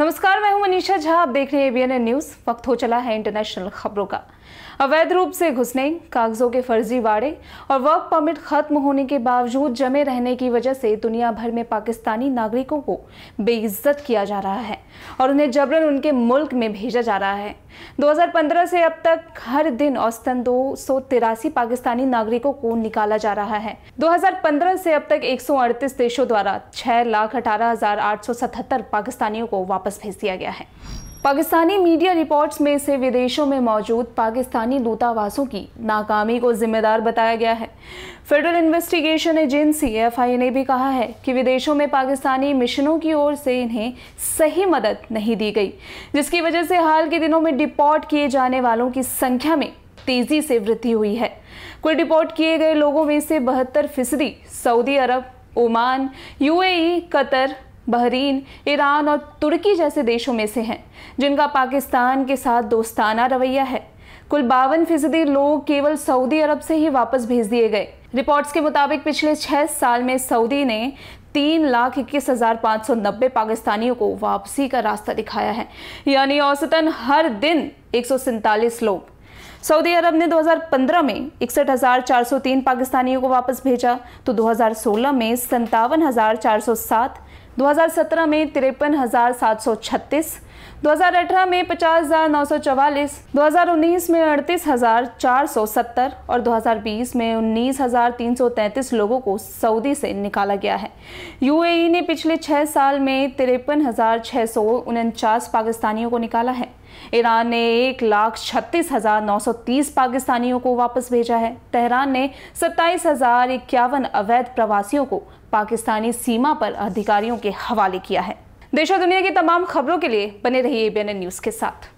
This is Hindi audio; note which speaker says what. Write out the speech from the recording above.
Speaker 1: नमस्कार मैं हूं मनीषा झा आप देख रहे हैं एबीएनएन न्यूज वक्त हो चला है इंटरनेशनल खबरों का अवैध रूप से घुसने कागजों के फर्जी वाड़े और वर्क परमिट खत्म होने के बावजूद जमे रहने की वजह से दुनिया भर में पाकिस्तानी नागरिकों को बेइज्जत किया जा रहा है और उन्हें जबरन उनके मुल्क में भेजा जा रहा है 2015 से अब तक हर दिन औसतन दो पाकिस्तानी नागरिकों को निकाला जा रहा है 2015 से अब तक 138 देशों द्वारा छह लाख अठारह पाकिस्तानियों को वापस भेज दिया गया है पाकिस्तानी मीडिया रिपोर्ट्स में से विदेशों में मौजूद पाकिस्तानी दूतावासों की नाकामी को जिम्मेदार बताया गया है फेडरल इन्वेस्टिगेशन एजेंसी आई ने भी कहा है कि विदेशों में पाकिस्तानी मिशनों की ओर से इन्हें सही मदद नहीं दी गई जिसकी वजह से हाल के दिनों में डिपोर्ट किए जाने वालों की संख्या में तेजी से वृद्धि हुई है कुल डिपोर्ट किए गए लोगों में से बहत्तर फीसदी सऊदी अरब Oman UAE, Qatar Bahrain Iran और तुर्की जैसे देशों में से हैं जिनका पाकिस्तान के साथ दोस्ताना रवैया है कुल बावन फीसदी लोग केवल सऊदी अरब से ही वापस भेज दिए गए रिपोर्ट्स के मुताबिक पिछले छह साल में सऊदी ने तीन लाख इक्कीस हजार पाँच सौ नब्बे पाकिस्तानियों को वापसी का रास्ता दिखाया है यानी औसतन हर दिन एक सौ सैंतालीस लोग सऊदी अरब ने 2015 में इकसठ पाकिस्तानियों को वापस भेजा तो 2016 में संतावन 2017 में तिरपन हज़ार सात सौ छत्तीस अठारह में पचास हज़ार नौ सौ चवालीस दो हज़ार उन्नीस में अड़तीस हज़ार चार सौ सत्तर और दो हज़ार बीस में उन्नीस हज़ार तीन सौ तैंतीस लोगों को सऊदी से निकाला गया है यूएई ने पिछले छः साल में तिरपन हज़ार छः सौ उनचास पाकिस्तानियों को निकाला है ईरान ने एक लाख छत्तीस हजार नौ सौ तीस पाकिस्तानियों को वापस भेजा है तेहरान ने सत्ताईस हजार इक्यावन अवैध प्रवासियों को पाकिस्तानी सीमा पर अधिकारियों के हवाले किया है देश और दुनिया की तमाम खबरों के लिए बने रहिए एबीएनएन न्यूज के साथ